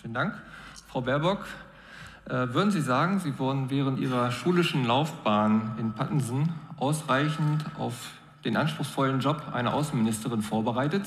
Vielen Dank. Frau Baerbock, äh, würden Sie sagen, Sie wurden während Ihrer schulischen Laufbahn in Pattensen ausreichend auf den anspruchsvollen Job einer Außenministerin vorbereitet?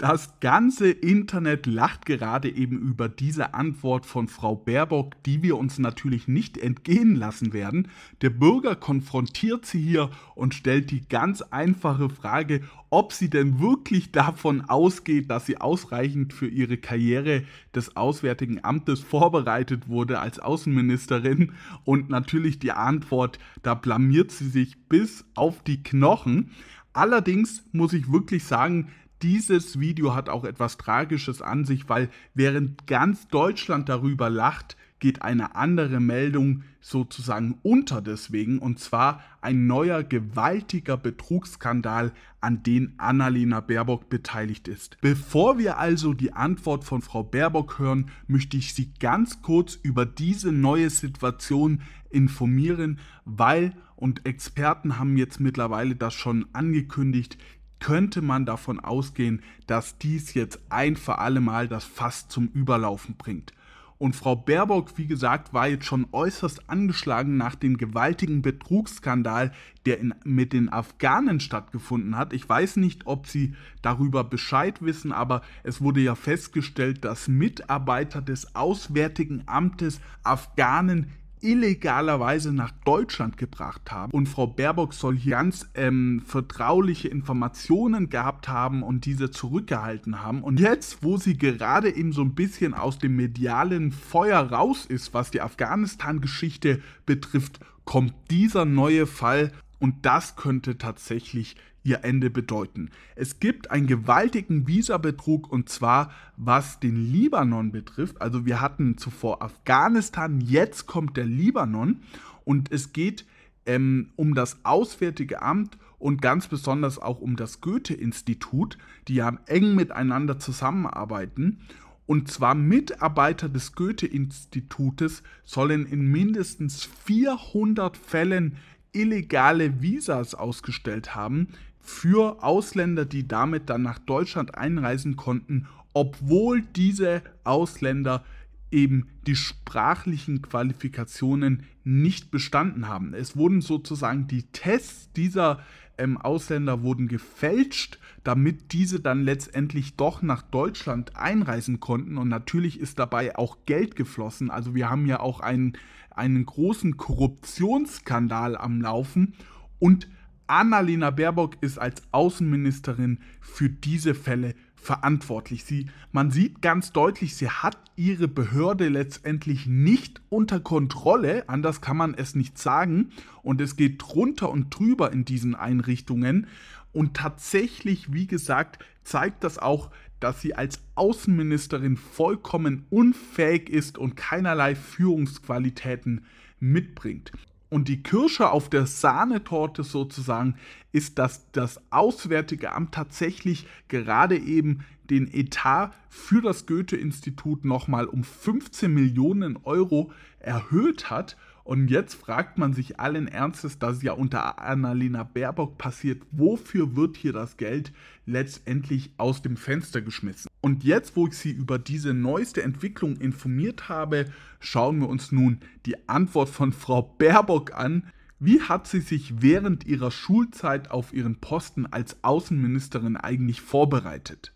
Das ganze Internet lacht gerade eben über diese Antwort von Frau Baerbock, die wir uns natürlich nicht entgehen lassen werden. Der Bürger konfrontiert sie hier und stellt die ganz einfache Frage, ob sie denn wirklich davon ausgeht, dass sie ausreichend für ihre Karriere des Auswärtigen Amtes vorbereitet wurde als Außenministerin. Und natürlich die Antwort, da blamiert sie sich bis auf die Knochen. Allerdings muss ich wirklich sagen, dieses Video hat auch etwas Tragisches an sich, weil während ganz Deutschland darüber lacht, geht eine andere Meldung sozusagen unter deswegen, und zwar ein neuer gewaltiger Betrugsskandal, an den Annalena Baerbock beteiligt ist. Bevor wir also die Antwort von Frau Baerbock hören, möchte ich Sie ganz kurz über diese neue Situation informieren, weil, und Experten haben jetzt mittlerweile das schon angekündigt, könnte man davon ausgehen, dass dies jetzt ein für alle Mal das Fass zum Überlaufen bringt. Und Frau Baerbock, wie gesagt, war jetzt schon äußerst angeschlagen nach dem gewaltigen Betrugsskandal, der in, mit den Afghanen stattgefunden hat. Ich weiß nicht, ob Sie darüber Bescheid wissen, aber es wurde ja festgestellt, dass Mitarbeiter des Auswärtigen Amtes Afghanen illegalerweise nach Deutschland gebracht haben. Und Frau Baerbock soll hier ganz ähm, vertrauliche Informationen gehabt haben und diese zurückgehalten haben. Und jetzt, wo sie gerade eben so ein bisschen aus dem medialen Feuer raus ist, was die Afghanistan-Geschichte betrifft, kommt dieser neue Fall und das könnte tatsächlich ihr Ende bedeuten. Es gibt einen gewaltigen Visabetrug und zwar was den Libanon betrifft. Also wir hatten zuvor Afghanistan, jetzt kommt der Libanon und es geht ähm, um das Auswärtige Amt und ganz besonders auch um das Goethe-Institut, die ja eng miteinander zusammenarbeiten. Und zwar Mitarbeiter des Goethe-Institutes sollen in mindestens 400 Fällen illegale Visas ausgestellt haben, für Ausländer, die damit dann nach Deutschland einreisen konnten, obwohl diese Ausländer eben die sprachlichen Qualifikationen nicht bestanden haben. Es wurden sozusagen die Tests dieser ähm, Ausländer wurden gefälscht, damit diese dann letztendlich doch nach Deutschland einreisen konnten. Und natürlich ist dabei auch Geld geflossen. Also wir haben ja auch einen, einen großen Korruptionsskandal am Laufen. Und Annalena Baerbock ist als Außenministerin für diese Fälle verantwortlich. Sie, man sieht ganz deutlich, sie hat ihre Behörde letztendlich nicht unter Kontrolle, anders kann man es nicht sagen. Und es geht drunter und drüber in diesen Einrichtungen. Und tatsächlich, wie gesagt, zeigt das auch, dass sie als Außenministerin vollkommen unfähig ist und keinerlei Führungsqualitäten mitbringt. Und die Kirsche auf der Sahnetorte sozusagen ist, dass das Auswärtige Amt tatsächlich gerade eben den Etat für das Goethe-Institut nochmal um 15 Millionen Euro erhöht hat und jetzt fragt man sich allen Ernstes, das ja unter Annalena Baerbock passiert, wofür wird hier das Geld letztendlich aus dem Fenster geschmissen? Und jetzt, wo ich Sie über diese neueste Entwicklung informiert habe, schauen wir uns nun die Antwort von Frau Baerbock an. Wie hat sie sich während ihrer Schulzeit auf ihren Posten als Außenministerin eigentlich vorbereitet?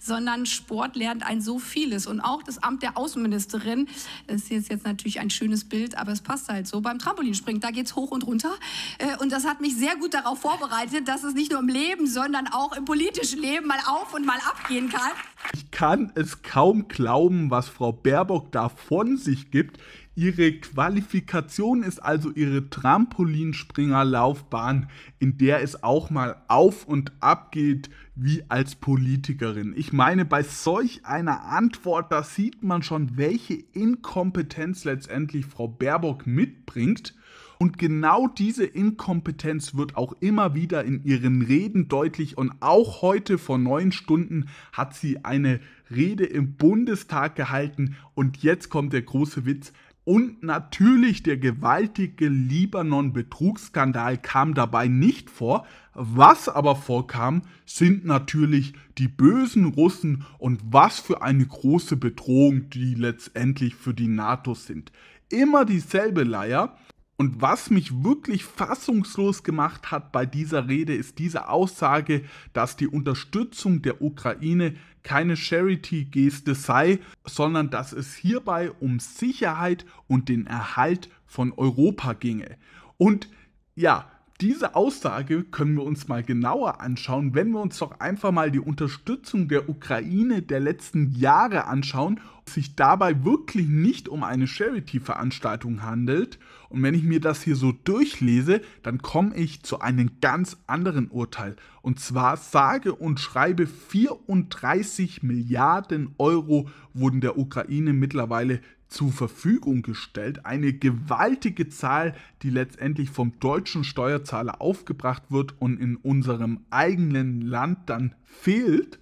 sondern Sport lernt ein so vieles. Und auch das Amt der Außenministerin, das ist jetzt, natürlich ein schönes Bild, aber es passt halt so, beim Trampolinspringen, da geht es hoch und runter. Äh, und das hat mich sehr gut darauf vorbereitet, dass es nicht nur im Leben, sondern auch im politischen Leben mal auf und mal abgehen kann. Ich kann es kaum glauben, was Frau Baerbock da von sich gibt. Ihre Qualifikation ist also Ihre Trampolinspringerlaufbahn, in der es auch mal auf und ab geht wie als Politikerin. Ich meine, bei solch einer Antwort, da sieht man schon, welche Inkompetenz letztendlich Frau Baerbock mitbringt. Und genau diese Inkompetenz wird auch immer wieder in ihren Reden deutlich. Und auch heute vor neun Stunden hat sie eine Rede im Bundestag gehalten. Und jetzt kommt der große Witz und natürlich der gewaltige Libanon-Betrugsskandal kam dabei nicht vor. Was aber vorkam, sind natürlich die bösen Russen und was für eine große Bedrohung die letztendlich für die NATO sind. Immer dieselbe Leier und was mich wirklich fassungslos gemacht hat bei dieser Rede, ist diese Aussage, dass die Unterstützung der Ukraine keine Charity-Geste sei, sondern dass es hierbei um Sicherheit und den Erhalt von Europa ginge. Und ja, diese Aussage können wir uns mal genauer anschauen, wenn wir uns doch einfach mal die Unterstützung der Ukraine der letzten Jahre anschauen sich dabei wirklich nicht um eine Charity-Veranstaltung handelt. Und wenn ich mir das hier so durchlese, dann komme ich zu einem ganz anderen Urteil. Und zwar sage und schreibe 34 Milliarden Euro wurden der Ukraine mittlerweile zur Verfügung gestellt. Eine gewaltige Zahl, die letztendlich vom deutschen Steuerzahler aufgebracht wird und in unserem eigenen Land dann fehlt.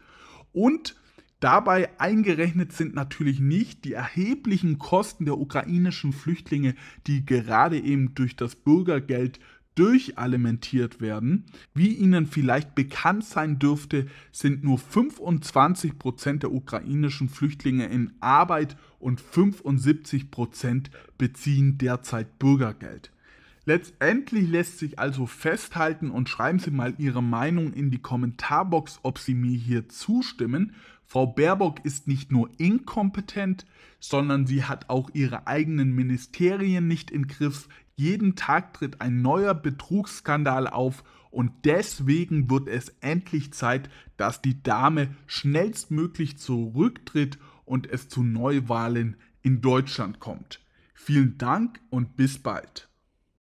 Und Dabei eingerechnet sind natürlich nicht die erheblichen Kosten der ukrainischen Flüchtlinge, die gerade eben durch das Bürgergeld durchalimentiert werden. Wie Ihnen vielleicht bekannt sein dürfte, sind nur 25% Prozent der ukrainischen Flüchtlinge in Arbeit und 75% Prozent beziehen derzeit Bürgergeld. Letztendlich lässt sich also festhalten und schreiben Sie mal Ihre Meinung in die Kommentarbox, ob Sie mir hier zustimmen. Frau Baerbock ist nicht nur inkompetent, sondern sie hat auch ihre eigenen Ministerien nicht im Griff. Jeden Tag tritt ein neuer Betrugsskandal auf und deswegen wird es endlich Zeit, dass die Dame schnellstmöglich zurücktritt und es zu Neuwahlen in Deutschland kommt. Vielen Dank und bis bald.